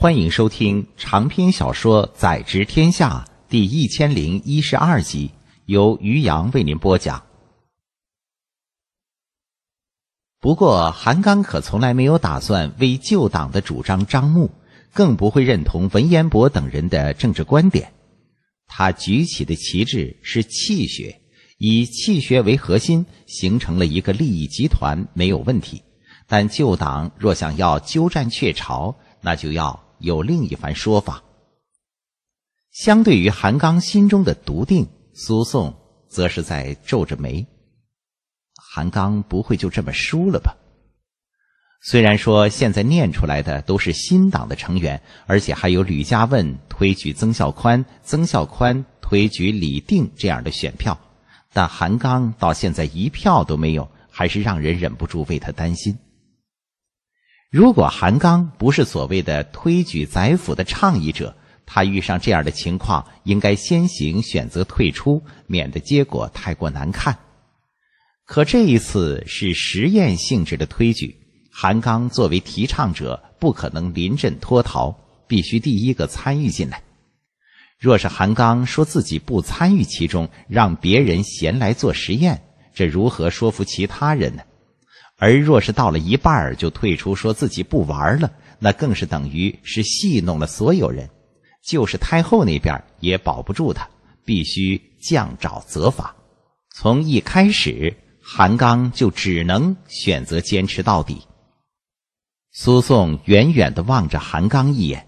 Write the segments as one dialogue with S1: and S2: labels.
S1: 欢迎收听长篇小说《宰执天下》第一千零一十二集，由于洋为您播讲。不过，韩刚可从来没有打算为旧党的主张张目，更不会认同文彦博等人的政治观点。他举起的旗帜是气血，以气血为核心形成了一个利益集团，没有问题。但旧党若想要鸠占鹊巢，那就要。有另一番说法。相对于韩刚心中的笃定，苏颂则是在皱着眉。韩刚不会就这么输了吧？虽然说现在念出来的都是新党的成员，而且还有吕家问推举曾孝宽、曾孝宽推举李定这样的选票，但韩刚到现在一票都没有，还是让人忍不住为他担心。如果韩刚不是所谓的推举宰辅的倡议者，他遇上这样的情况，应该先行选择退出，免得结果太过难看。可这一次是实验性质的推举，韩刚作为提倡者，不可能临阵脱逃，必须第一个参与进来。若是韩刚说自己不参与其中，让别人闲来做实验，这如何说服其他人呢？而若是到了一半儿就退出，说自己不玩了，那更是等于是戏弄了所有人。就是太后那边也保不住他，必须降诏责罚。从一开始，韩刚就只能选择坚持到底。苏颂远远的望着韩刚一眼，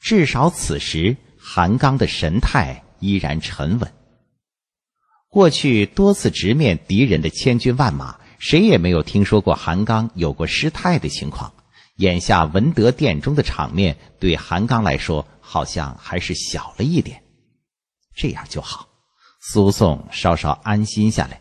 S1: 至少此时韩刚的神态依然沉稳。过去多次直面敌人的千军万马。谁也没有听说过韩刚有过失态的情况。眼下文德殿中的场面，对韩刚来说好像还是小了一点。这样就好，苏颂稍稍安心下来。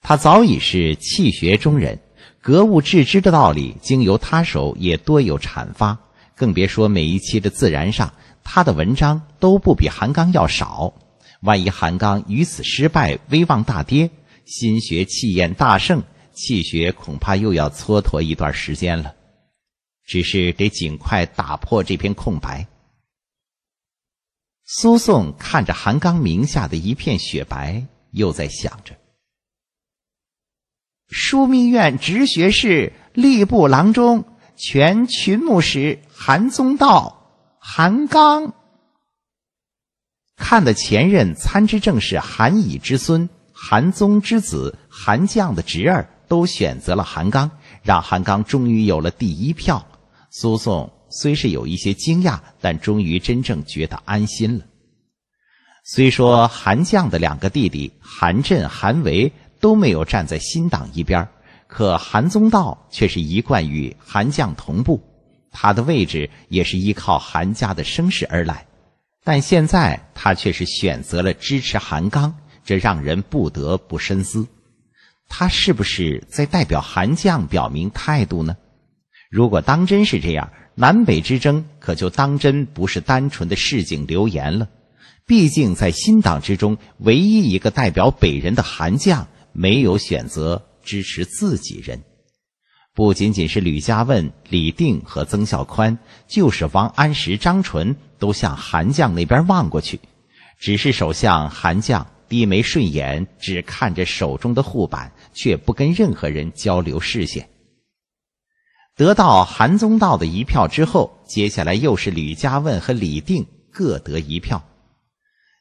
S1: 他早已是气学中人，格物致知的道理经由他手也多有阐发。更别说每一期的自然上，他的文章都不比韩刚要少。万一韩刚于此失败，威望大跌。心学气焰大盛，气血恐怕又要蹉跎一段时间了。只是得尽快打破这片空白。苏颂看着韩刚名下的一片雪白，又在想着：枢密院直学士、吏部郎中、全群牧使韩宗道、韩刚，看的前任参知政事韩乙之孙。韩宗之子韩将的侄儿都选择了韩刚，让韩刚终于有了第一票。苏颂虽是有一些惊讶，但终于真正觉得安心了。虽说韩将的两个弟弟韩震、韩维都没有站在新党一边，可韩宗道却是一贯与韩将同步，他的位置也是依靠韩家的声势而来，但现在他却是选择了支持韩刚。这让人不得不深思，他是不是在代表韩将表明态度呢？如果当真是这样，南北之争可就当真不是单纯的市井流言了。毕竟在新党之中，唯一一个代表北人的韩将没有选择支持自己人，不仅仅是吕家问、李定和曾孝宽，就是王安石、张纯都向韩将那边望过去，只是首相韩将一眉顺眼，只看着手中的护板，却不跟任何人交流视线。得到韩宗道的一票之后，接下来又是吕家问和李定各得一票，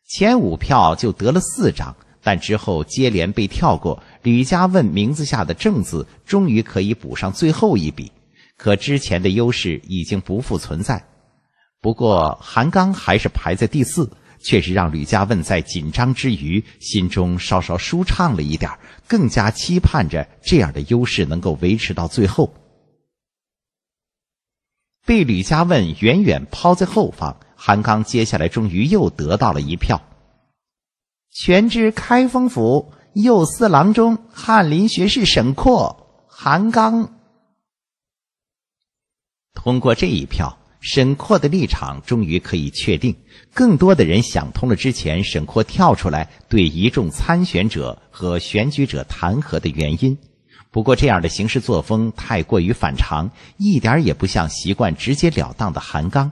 S1: 前五票就得了四张，但之后接连被跳过。吕家问名字下的正字终于可以补上最后一笔，可之前的优势已经不复存在。不过韩刚还是排在第四。确实让吕嘉问在紧张之余，心中稍稍舒畅了一点，更加期盼着这样的优势能够维持到最后。被吕嘉问远远抛在后方，韩刚接下来终于又得到了一票。全知开封府右司郎中、翰林学士沈括，韩刚通过这一票。沈括的立场终于可以确定，更多的人想通了之前沈括跳出来对一众参选者和选举者弹劾的原因。不过这样的行事作风太过于反常，一点也不像习惯直截了当的韩刚，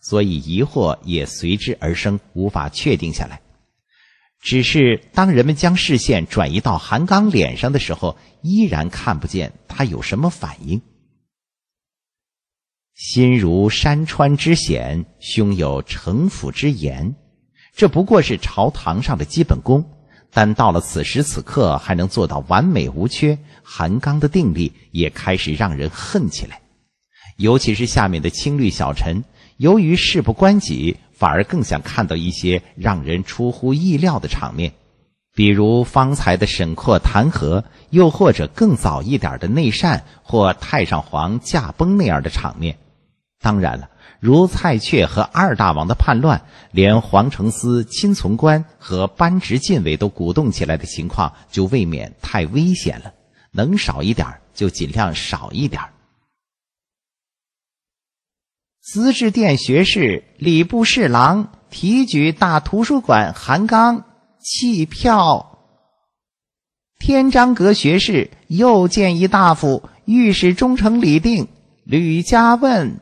S1: 所以疑惑也随之而生，无法确定下来。只是当人们将视线转移到韩刚脸上的时候，依然看不见他有什么反应。心如山川之险，胸有城府之言。这不过是朝堂上的基本功。但到了此时此刻，还能做到完美无缺，韩刚的定力也开始让人恨起来。尤其是下面的青绿小臣，由于事不关己，反而更想看到一些让人出乎意料的场面，比如方才的沈括弹劾，又或者更早一点的内善或太上皇驾崩那样的场面。当然了，如蔡确和二大王的叛乱，连黄承思、亲从官和班直禁卫都鼓动起来的情况，就未免太危险了。能少一点儿就尽量少一点儿。资治殿学士、礼部侍郎、提举大图书馆韩刚弃票。天章阁学士、又见议大夫、御史中丞李定、吕嘉问。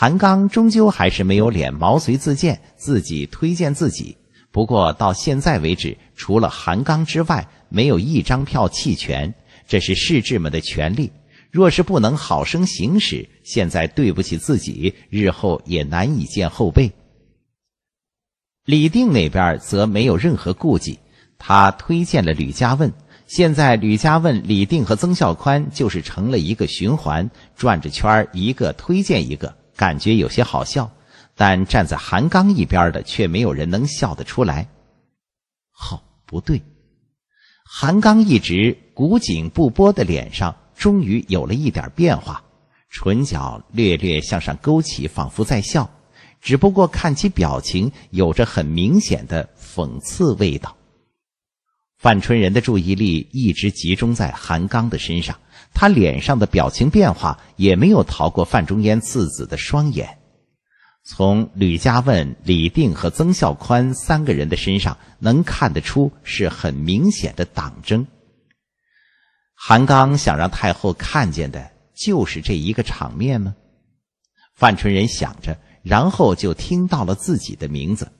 S1: 韩刚终究还是没有脸毛遂自荐，自己推荐自己。不过到现在为止，除了韩刚之外，没有一张票弃权，这是士志们的权利。若是不能好生行使，现在对不起自己，日后也难以见后辈。李定那边则没有任何顾忌，他推荐了吕家问。现在吕家问、李定和曾孝宽就是成了一个循环，转着圈儿，一个推荐一个。感觉有些好笑，但站在韩刚一边的却没有人能笑得出来。哦，不对，韩刚一直古井不波的脸上终于有了一点变化，唇角略略向上勾起，仿佛在笑，只不过看其表情，有着很明显的讽刺味道。范春仁的注意力一直集中在韩刚的身上。他脸上的表情变化也没有逃过范仲淹次子的双眼。从吕家问、李定和曾孝宽三个人的身上，能看得出是很明显的党争。韩刚想让太后看见的就是这一个场面吗？范春仁想着，然后就听到了自己的名字：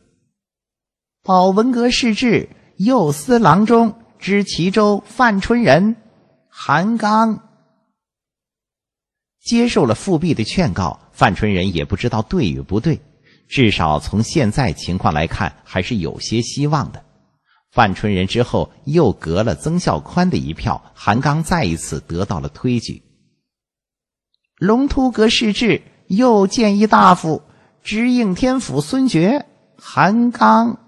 S1: 保文阁侍制、右司郎中、知齐州范春仁。韩刚接受了复辟的劝告，范春仁也不知道对与不对，至少从现在情况来看，还是有些希望的。范春仁之后又隔了曾孝宽的一票，韩刚再一次得到了推举。龙图阁侍制又建议大夫知应天府孙觉，韩刚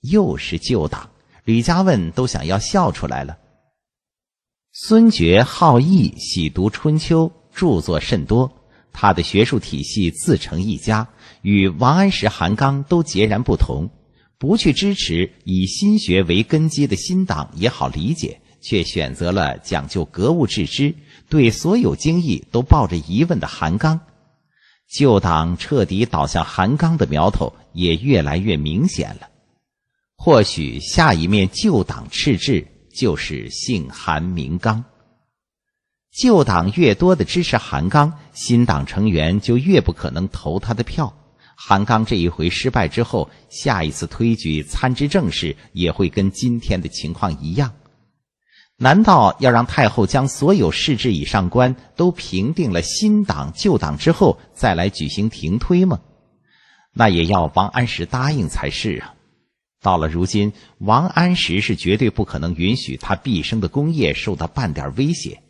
S1: 又是旧党，吕家问都想要笑出来了。孙觉好义，喜读《春秋》，著作甚多。他的学术体系自成一家，与王安石、韩刚都截然不同。不去支持以新学为根基的新党也好理解，却选择了讲究格物致知、对所有经义都抱着疑问的韩刚。旧党彻底倒向韩刚的苗头也越来越明显了。或许下一面旧党赤帜。就是姓韩名刚，旧党越多的支持韩刚，新党成员就越不可能投他的票。韩刚这一回失败之后，下一次推举参知政事也会跟今天的情况一样。难道要让太后将所有士制以上官都平定了新党旧党之后，再来举行停推吗？那也要王安石答应才是啊。到了如今，王安石是绝对不可能允许他毕生的功业受到半点威胁。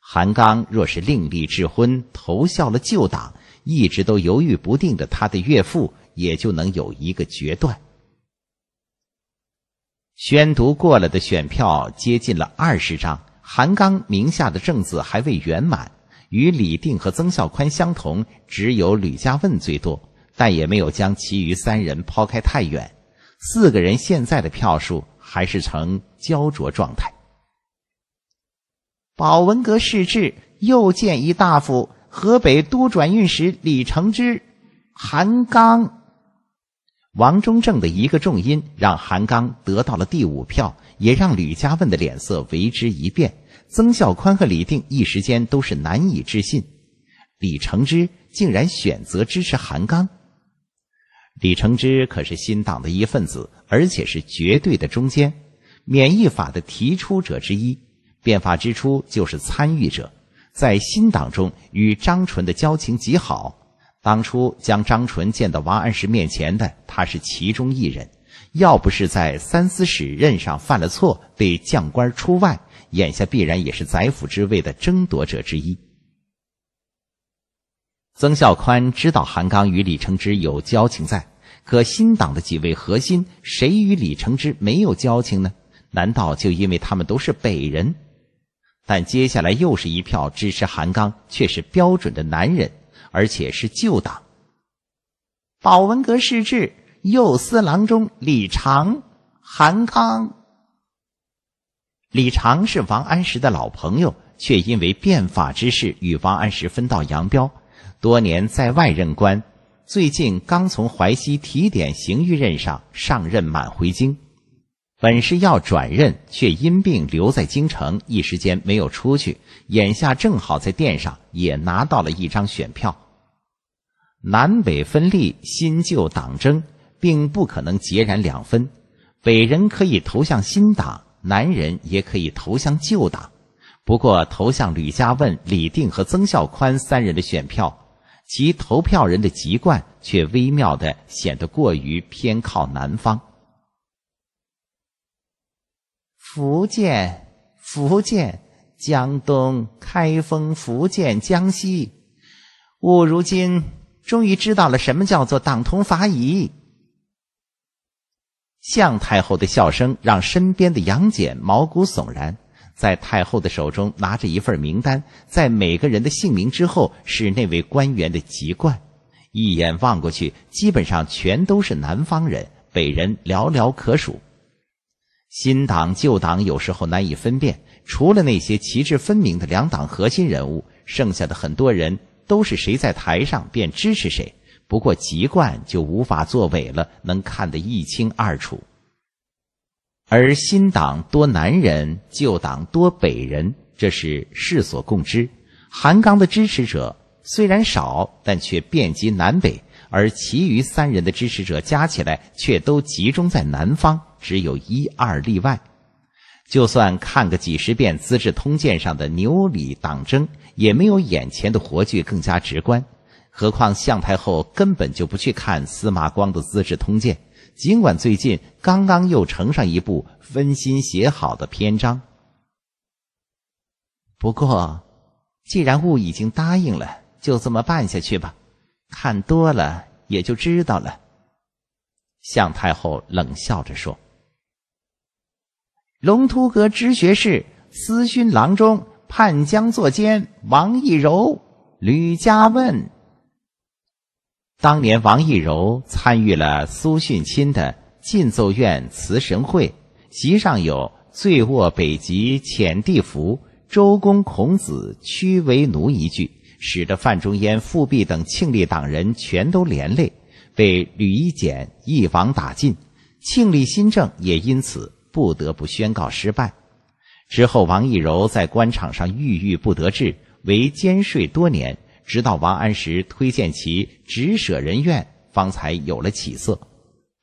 S1: 韩刚若是另立智婚，投效了旧党，一直都犹豫不定的他的岳父也就能有一个决断。宣读过了的选票接近了二十张，韩刚名下的政字还未圆满，与李定和曾孝宽相同，只有吕家问最多，但也没有将其余三人抛开太远。四个人现在的票数还是呈焦灼状态。保文阁侍志又见一大夫河北都转运使李承之、韩刚、王中正的一个重音，让韩刚得到了第五票，也让吕家问的脸色为之一变。曾孝宽和李定一时间都是难以置信，李承之竟然选择支持韩刚。李承之可是新党的一份子，而且是绝对的中间，免疫法的提出者之一，变法之初就是参与者，在新党中与张纯的交情极好，当初将张纯见到王安石面前的他是其中一人，要不是在三司使任上犯了错被降官出外，眼下必然也是宰辅之位的争夺者之一。曾孝宽知道韩刚与李承之有交情在，可新党的几位核心谁与李承之没有交情呢？难道就因为他们都是北人？但接下来又是一票支持韩刚，却是标准的男人，而且是旧党。保文阁侍志，右司郎中李常、韩刚。李常是王安石的老朋友，却因为变法之事与王安石分道扬镳。多年在外任官，最近刚从淮西提点刑狱任上上任满回京，本是要转任，却因病留在京城，一时间没有出去。眼下正好在殿上也拿到了一张选票。南北分立，新旧党争，并不可能截然两分。北人可以投向新党，南人也可以投向旧党。不过投向吕家问、李定和曾孝宽三人的选票。其投票人的籍贯却微妙的显得过于偏靠南方。福建、福建、江东、开封、福建、江西，我如今终于知道了什么叫做党同伐异。向太后的笑声让身边的杨戬毛骨悚然。在太后的手中拿着一份名单，在每个人的姓名之后是那位官员的籍贯，一眼望过去，基本上全都是南方人，北人寥寥可数。新党旧党有时候难以分辨，除了那些旗帜分明的两党核心人物，剩下的很多人都是谁在台上便支持谁。不过籍贯就无法作伪了，能看得一清二楚。而新党多南人，旧党多北人，这是世所共知。韩刚的支持者虽然少，但却遍及南北；而其余三人的支持者加起来，却都集中在南方，只有一二例外。就算看个几十遍《资治通鉴》上的牛李党争，也没有眼前的活剧更加直观。何况向太后根本就不去看司马光的《资治通鉴》。尽管最近刚刚又呈上一部分心写好的篇章，不过既然物已经答应了，就这么办下去吧。看多了也就知道了。”向太后冷笑着说：“龙图阁知学士、司勋郎中、叛将作监王一柔、吕家问。”当年王懿柔参与了苏舜钦的进奏院词神会，席上有“醉卧北极遣地服，周公孔子屈为奴”一句，使得范仲淹、富弼等庆历党人全都连累，被吕夷简一网打尽，庆历新政也因此不得不宣告失败。之后，王懿柔在官场上郁郁不得志，为监税多年。直到王安石推荐其直舍人院，方才有了起色。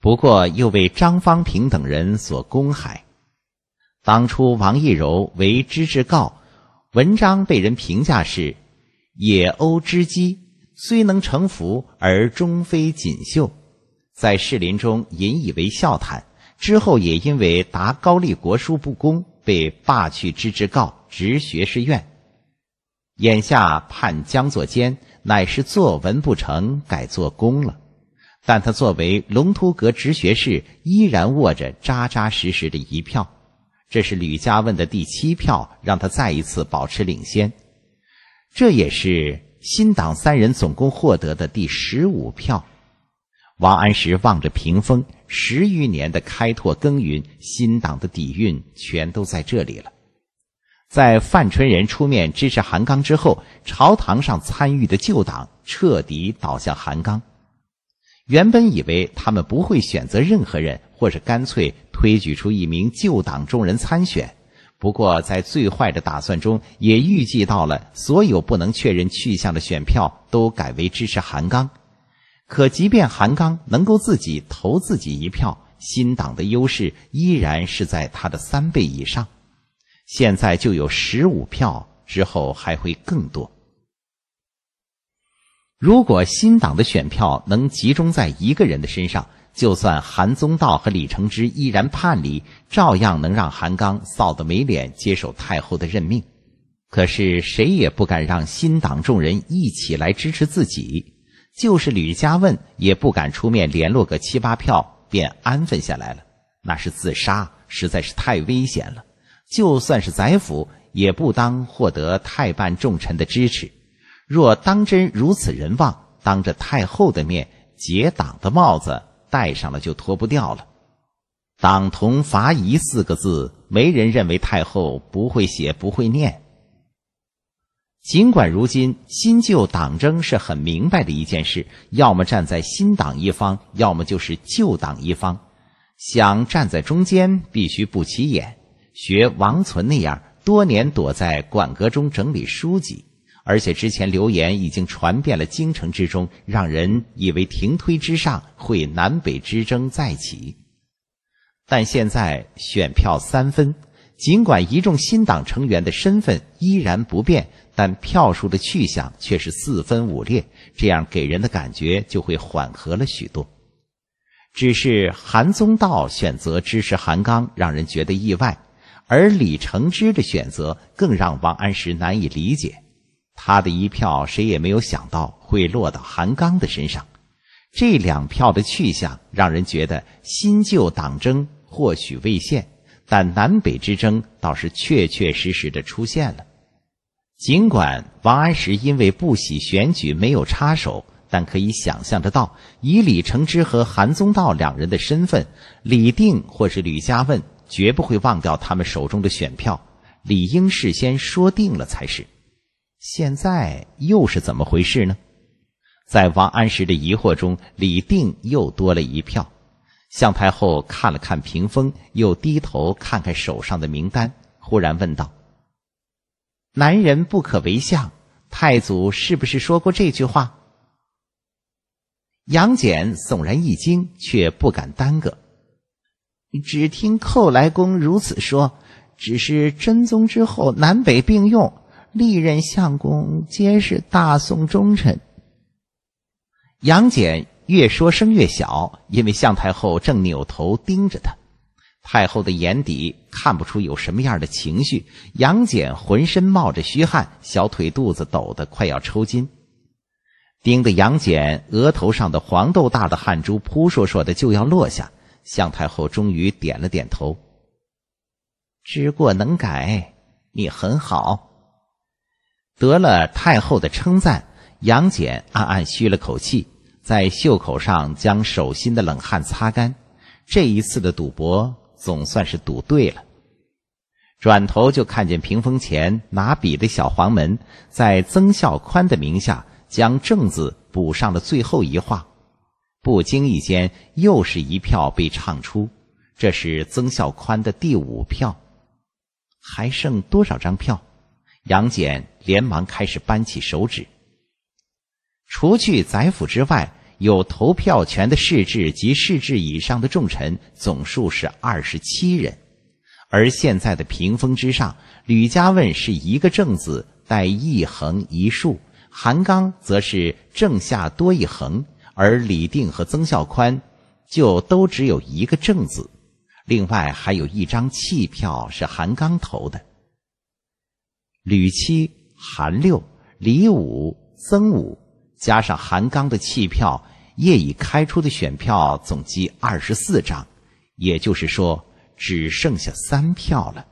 S1: 不过又为张方平等人所公害。当初王益柔为知制告，文章被人评价是“野鸥之机，虽能成服而终非锦绣，在士林中引以为笑谈。之后也因为答高丽国书不公，被罢去知制告，直学士院。眼下判江作监，乃是作文不成改做功了，但他作为龙图阁直学士，依然握着扎扎实实的一票，这是吕家问的第七票，让他再一次保持领先，这也是新党三人总共获得的第十五票。王安石望着屏风，十余年的开拓耕耘，新党的底蕴全都在这里了。在范春仁出面支持韩刚之后，朝堂上参与的旧党彻底倒向韩刚。原本以为他们不会选择任何人，或是干脆推举出一名旧党中人参选。不过，在最坏的打算中，也预计到了所有不能确认去向的选票都改为支持韩刚。可即便韩刚能够自己投自己一票，新党的优势依然是在他的三倍以上。现在就有十五票，之后还会更多。如果新党的选票能集中在一个人的身上，就算韩宗道和李承之依然叛离，照样能让韩刚臊得没脸接受太后的任命。可是谁也不敢让新党众人一起来支持自己，就是吕家问也不敢出面联络个七八票便安分下来了。那是自杀，实在是太危险了。就算是宰辅，也不当获得太半重臣的支持。若当真如此人望，当着太后的面结党的帽子戴上了，就脱不掉了。党同伐异四个字，没人认为太后不会写不会念。尽管如今新旧党争是很明白的一件事，要么站在新党一方，要么就是旧党一方，想站在中间，必须不起眼。学王存那样多年躲在馆阁中整理书籍，而且之前流言已经传遍了京城之中，让人以为停推之上会南北之争再起。但现在选票三分，尽管一众新党成员的身份依然不变，但票数的去向却是四分五裂，这样给人的感觉就会缓和了许多。只是韩宗道选择支持韩刚，让人觉得意外。而李承之的选择更让王安石难以理解，他的一票谁也没有想到会落到韩刚的身上。这两票的去向让人觉得新旧党争或许未现，但南北之争倒是确确实实的出现了。尽管王安石因为不喜选举没有插手，但可以想象得到，以李承之和韩宗道两人的身份，李定或是吕嘉问。绝不会忘掉他们手中的选票，理应事先说定了才是。现在又是怎么回事呢？在王安石的疑惑中，李定又多了一票。向太后看了看屏风，又低头看看手上的名单，忽然问道：“男人不可为相，太祖是不是说过这句话？”杨戬悚然一惊，却不敢耽搁。只听寇莱公如此说，只是真宗之后南北并用，历任相公皆是大宋忠臣。杨戬越说声越小，因为向太后正扭头盯着他，太后的眼底看不出有什么样的情绪。杨戬浑身冒着虚汗，小腿肚子抖得快要抽筋，盯得杨戬额头上的黄豆大的汗珠扑簌簌的就要落下。向太后终于点了点头。知过能改，你很好。得了太后的称赞，杨戬暗暗吁了口气，在袖口上将手心的冷汗擦干。这一次的赌博总算是赌对了。转头就看见屏风前拿笔的小黄门，在曾孝宽的名下将正字补上了最后一画。不经意间，又是一票被唱出，这是曾孝宽的第五票。还剩多少张票？杨戬连忙开始扳起手指。除去宰辅之外，有投票权的市制及市制以上的重臣总数是二十七人，而现在的屏风之上，吕家问是一个正字带一横一竖，韩刚则是正下多一横。而李定和曾孝宽，就都只有一个正字，另外还有一张弃票是韩刚投的。吕七、韩六、李五、曾五，加上韩刚的弃票，业已开出的选票总计二十四张，也就是说只剩下三票了。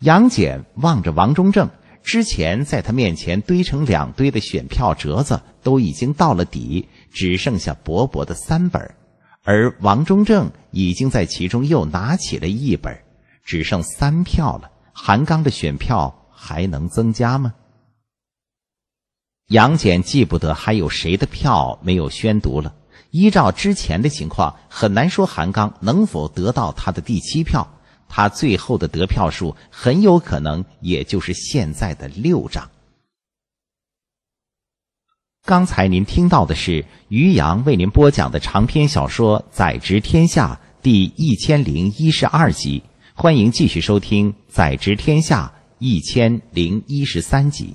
S1: 杨戬望着王中正之前在他面前堆成两堆的选票折子。都已经到了底，只剩下薄薄的三本，而王中正已经在其中又拿起了一本，只剩三票了。韩刚的选票还能增加吗？杨戬记不得还有谁的票没有宣读了。依照之前的情况，很难说韩刚能否得到他的第七票，他最后的得票数很有可能也就是现在的六张。刚才您听到的是于洋为您播讲的长篇小说《宰执天下》第一千零一十二集，欢迎继续收听《宰执天下》一千零一十三集。